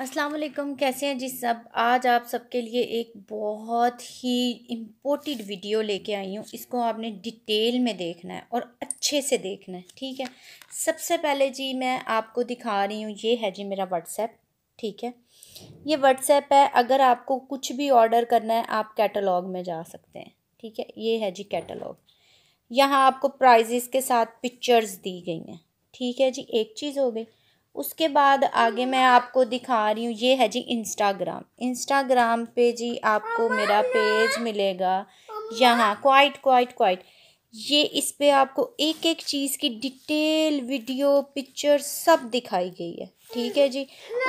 असलकम कैसे हैं जी सब आज आप सबके लिए एक बहुत ही इम्पोर्टेंट वीडियो लेके आई हूँ इसको आपने डिटेल में देखना है और अच्छे से देखना है ठीक है सबसे पहले जी मैं आपको दिखा रही हूँ ये है जी मेरा व्हाट्सएप ठीक है ये व्हाट्सएप है अगर आपको कुछ भी ऑर्डर करना है आप कैटलॉग में जा सकते हैं ठीक है ये है जी कैटलॉग यहाँ आपको प्राइजेस के साथ पिक्चर्स दी गई हैं ठीक है जी एक चीज़ हो गई उसके बाद आगे मैं आपको दिखा रही हूँ ये है जी इंस्टाग्राम इंस्टाग्राम पे जी आपको मेरा पेज मिलेगा यहाँ क्वाइट क्वाइट क्वाइट ये इस पे आपको एक एक चीज़ की डिटेल वीडियो पिक्चर सब दिखाई गई है ठीक है जी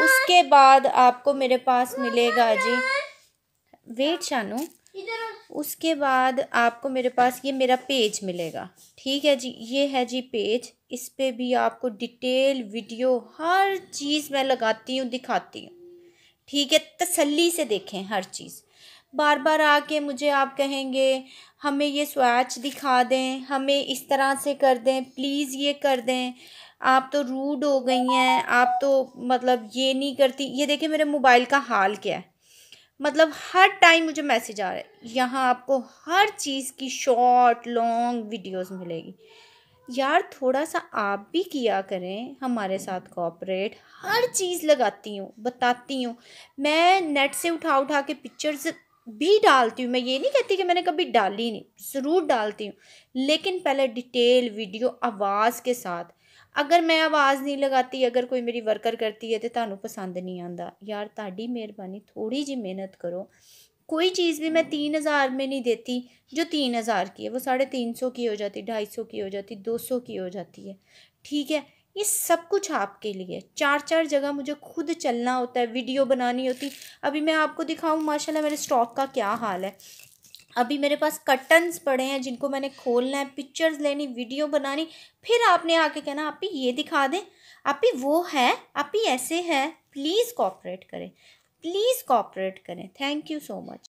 उसके बाद आपको मेरे पास मिलेगा जी वेट शानू उसके बाद आपको मेरे पास ये मेरा पेज मिलेगा ठीक है जी ये है जी पेज इस पे भी आपको डिटेल वीडियो हर चीज़ मैं लगाती हूँ दिखाती हूँ ठीक है तसल्ली से देखें हर चीज़ बार बार आके मुझे आप कहेंगे हमें ये स्वैच दिखा दें हमें इस तरह से कर दें प्लीज़ ये कर दें आप तो रूड हो गई हैं आप तो मतलब ये नहीं करती ये देखें मेरे मोबाइल का हाल क्या है मतलब हर टाइम मुझे मैसेज आ रहा है यहाँ आपको हर चीज़ की शॉर्ट लॉन्ग वीडियोस मिलेगी यार थोड़ा सा आप भी किया करें हमारे साथ कॉपरेट हर चीज़ लगाती हूँ बताती हूँ मैं नेट से उठा उठा के पिक्चर्स भी डालती हूँ मैं ये नहीं कहती कि मैंने कभी डाली नहीं ज़रूर डालती हूँ लेकिन पहले डिटेल वीडियो आवाज़ के साथ अगर मैं आवाज़ नहीं लगाती अगर कोई मेरी वर्कर करती है तो तू पसंद नहीं आता यार ताड़ी मेहरबानी थोड़ी जी मेहनत करो कोई चीज़ भी मैं तीन हज़ार में नहीं देती जो तीन हज़ार की है वो साढ़े तीन सौ की हो जाती ढाई सौ की हो जाती दो सौ की हो जाती है ठीक है ये सब कुछ आपके लिए चार चार जगह मुझे खुद चलना होता है वीडियो बनानी होती अभी मैं आपको दिखाऊँ माशाल्लाह मेरे स्टॉक का क्या हाल है अभी मेरे पास कर्टन्स पड़े हैं जिनको मैंने खोलना है पिक्चर्स लेनी वीडियो बनानी फिर आपने आके कहना आप ही ये दिखा दें आप ही वो है आप ही ऐसे है प्लीज़ कॉपरेट करें प्लीज़ कॉपरेट करें थैंक यू सो मच